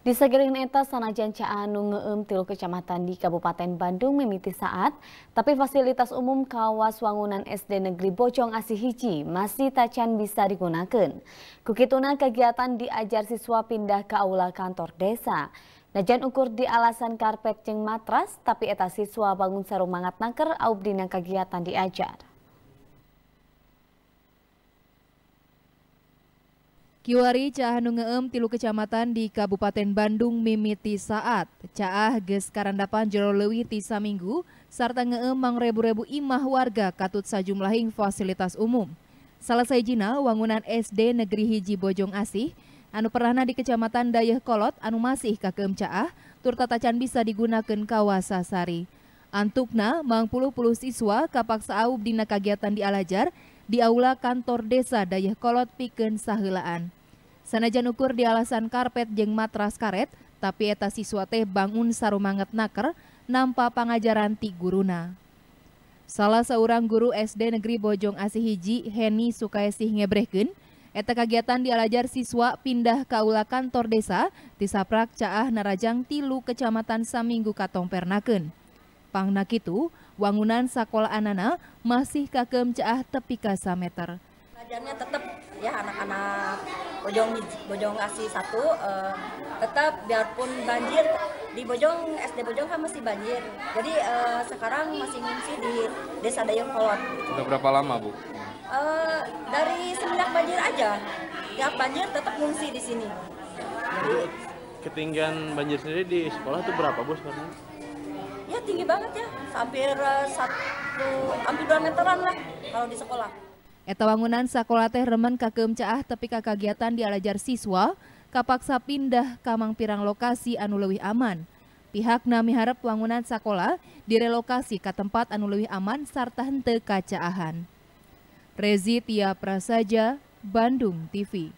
Di segering eta sanajan caanu ngeum tilu kecamatan di Kabupaten Bandung memiti saat, tapi fasilitas umum kawas wangunan SD Negeri Bocong Asih masih tacan bisa digunakan. Kukituna kegiatan diajar siswa pindah ke aula kantor desa. Najan ukur di alasan karpet jeng matras, tapi eta siswa bangun mangat naker aub kegiatan diajar. Kiwari Caahnu Ngeem tilu kecamatan di Kabupaten Bandung mimiti saat Caah ges karandapan jero lewi tisa minggu sarta ngeem mangrebu-rebu imah warga katut sajumlahing fasilitas umum. Salah jina wangunan SD Negeri Hiji Bojong Asih anu perahna di Kecamatan Dayeh Kolot anu masih kakeem Caah tur tatacan bisa digunakan kawasa sari. Antukna mang puluh-puluh siswa kapaksa aub dina kagiatan di Alajar di aula kantor desa Dayeh Kolot pikeun sahelaan. Sana janukur di alasan karpet jeng matras karet, tapi eta siswa teh bangun sarumanget naker, nampak pengajaran ti guruna. Salah seorang guru SD Negeri Bojong Asihiji Henny Heni Sukaisih Ngebrehgen, eta kegiatan dialajar siswa pindah ke ula kantor desa di Saprak Caah Narajang Tilu Kecamatan Saminggu Katong Pernaken. Pangnak itu, wangunan sekolah anana masih kakem caah tepi ka meter. tetap ya anak-anak Bojong Bojong satu uh, tetap biarpun banjir di Bojong SD Bojong kan masih banjir. Jadi uh, sekarang masih ngungsi di Desa Dayung Kolot. Sudah berapa lama bu? Uh, dari semenjak banjir aja, tiap banjir tetap ngungsi di sini. Jadi ketinggian banjir sendiri di sekolah itu berapa bu sekarang? Ya tinggi banget ya, hampir satu, hampir dua meteran lah kalau di sekolah. Etawangunan sekolah teh remen kakem caah tapi ka dialajar siswa, kapaksa pindah kamang pirang lokasi anu leuwih aman. nami harap wangunan sekolah direlokasi ke tempat anu leuwih aman sarta hente kacaahan. Rezi Tia Prasaja, Bandung TV.